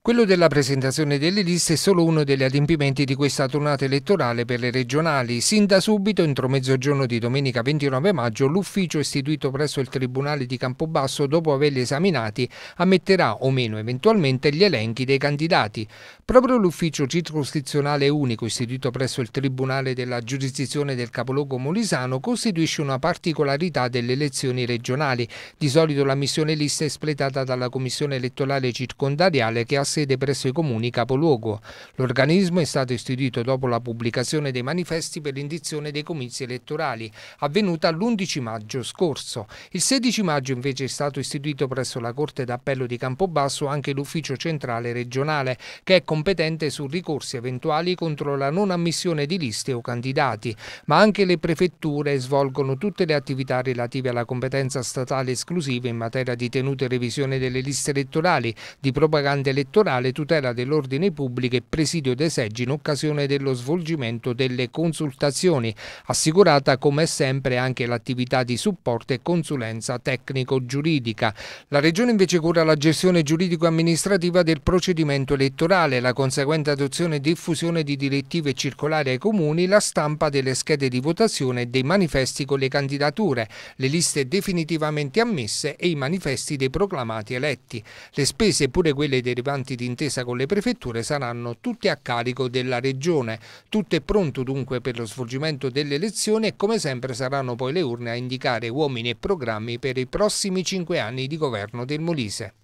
Quello della presentazione delle liste è solo uno degli adempimenti di questa tornata elettorale per le regionali. Sin da subito, entro mezzogiorno di domenica 29 maggio, l'ufficio istituito presso il Tribunale di Campobasso, dopo averli esaminati, ammetterà o meno eventualmente gli elenchi dei candidati. Proprio l'ufficio circoscrizionale unico istituito presso il Tribunale della giurisdizione del capoluogo molisano costituisce una particolarità delle elezioni regionali. Di solito la missione lista è espletata dalla Commissione elettorale circondariale che ha sede presso i comuni capoluogo. L'organismo è stato istituito dopo la pubblicazione dei manifesti per l'indizione dei comizi elettorali, avvenuta l'11 maggio scorso. Il 16 maggio invece è stato istituito presso la Corte d'Appello di Campobasso anche l'Ufficio Centrale Regionale, che è competente su ricorsi eventuali contro la non ammissione di liste o candidati, ma anche le prefetture svolgono tutte le attività relative alla competenza statale esclusiva in materia di tenuta e revisione delle liste elettorali, di propaganda elettorale, elettorale, tutela dell'ordine pubblico e presidio dei seggi in occasione dello svolgimento delle consultazioni, assicurata come sempre anche l'attività di supporto e consulenza tecnico-giuridica. La Regione invece cura la gestione giuridico-amministrativa del procedimento elettorale, la conseguente adozione e diffusione di direttive circolari ai comuni, la stampa delle schede di votazione e dei manifesti con le candidature, le liste definitivamente ammesse e i manifesti dei proclamati eletti. Le spese, pure quelle derivanti impiantati d'intesa con le prefetture saranno tutti a carico della Regione. Tutto è pronto dunque per lo svolgimento delle elezioni e come sempre saranno poi le urne a indicare uomini e programmi per i prossimi cinque anni di governo del Molise.